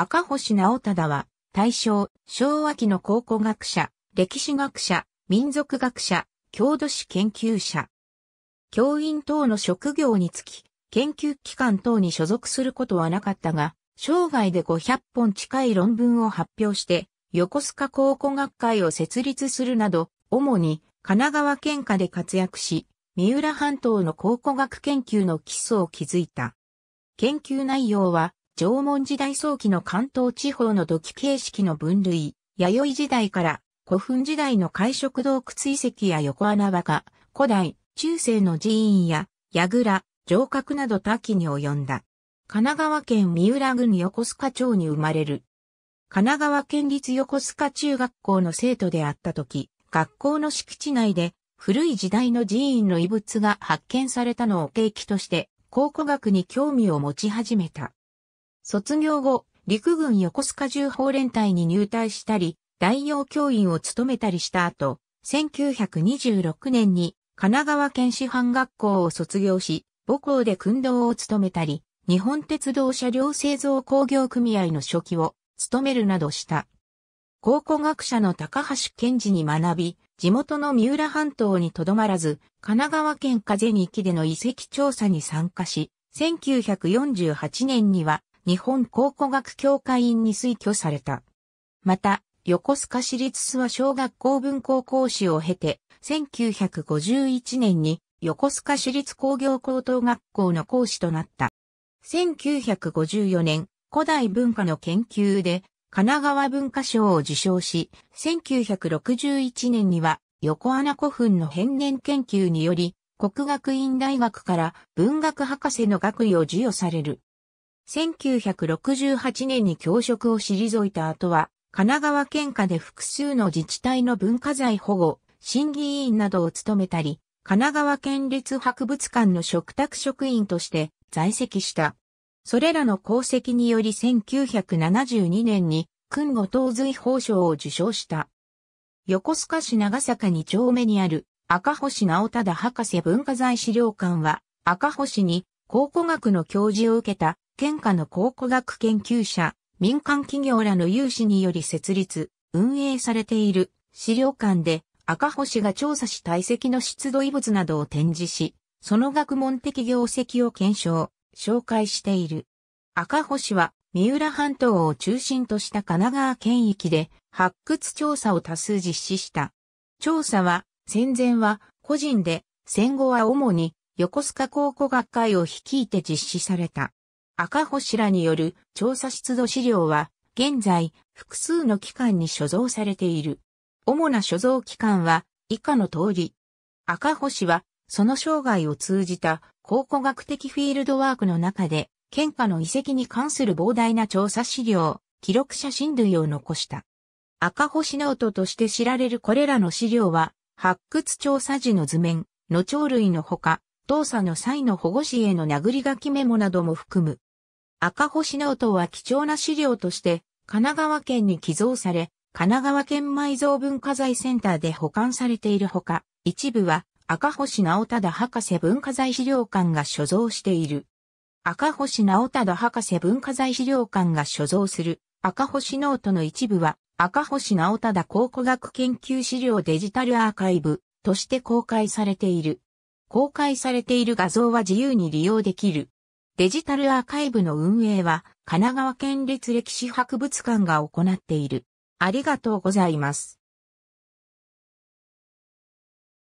赤星直忠は、大正、昭和期の考古学者、歴史学者、民族学者、郷土史研究者。教員等の職業につき、研究機関等に所属することはなかったが、生涯で500本近い論文を発表して、横須賀考古学会を設立するなど、主に神奈川県下で活躍し、三浦半島の考古学研究の基礎を築いた。研究内容は、縄文時代早期の関東地方の土器形式の分類、弥生時代から古墳時代の海食洞窟遺跡や横穴墓、古代、中世の寺院や、櫓、城郭など多岐に及んだ。神奈川県三浦郡横須賀町に生まれる。神奈川県立横須賀中学校の生徒であった時、学校の敷地内で古い時代の寺院の遺物が発見されたのを契機として考古学に興味を持ち始めた。卒業後、陸軍横須賀重砲連隊に入隊したり、代用教員を務めたりした後、1926年に神奈川県師範学校を卒業し、母校で訓導を務めたり、日本鉄道車両製造工業組合の初期を務めるなどした。考古学者の高橋健二に学び、地元の三浦半島にとどまらず、神奈川県風に行きでの遺跡調査に参加し、1948年には日本考古学協会員に推挙された。また、横須賀市立諏訪小学校文校講師を経て、1951年に横須賀市立工業高等学校の講師となった。1954年、古代文化の研究で神奈川文化賞を受賞し、1961年には横穴古墳の変年研究により、国学院大学から文学博士の学位を授与される。1968年に教職を退いた後は、神奈川県下で複数の自治体の文化財保護、審議委員などを務めたり、神奈川県立博物館の嘱託職員として在籍した。それらの功績により1972年に、訓後東随法賞を受賞した。横須賀市長坂2丁目にある赤星直忠博士文化財資料館は赤星に考古学の教授を受けた県下の考古学研究者、民間企業らの有志により設立、運営されている資料館で赤星が調査し堆積の出土遺物などを展示し、その学問的業績を検証、紹介している。赤星は三浦半島を中心とした神奈川県域で発掘調査を多数実施した。調査は戦前は個人で、戦後は主に横須賀考古学会を率いて実施された。赤星らによる調査出土資料は、現在、複数の機関に所蔵されている。主な所蔵機関は、以下の通り。赤星は、その生涯を通じた考古学的フィールドワークの中で、県下の遺跡に関する膨大な調査資料、記録写真類を残した。赤星ノートとして知られるこれらの資料は、発掘調査時の図面、の鳥類のほか、動作の際の保護士への殴り書きメモなども含む。赤星ノートは貴重な資料として神奈川県に寄贈され、神奈川県埋蔵文化財センターで保管されているほか、一部は赤星直忠博士文化財資料館が所蔵している。赤星直忠博士文化財資料館が所蔵する赤星ノートの一部は赤星直忠考古学研究資料デジタルアーカイブとして公開されている。公開されている画像は自由に利用できる。デジタルアーカイブの運営は、神奈川県立歴史博物館が行っている。ありがとうございます。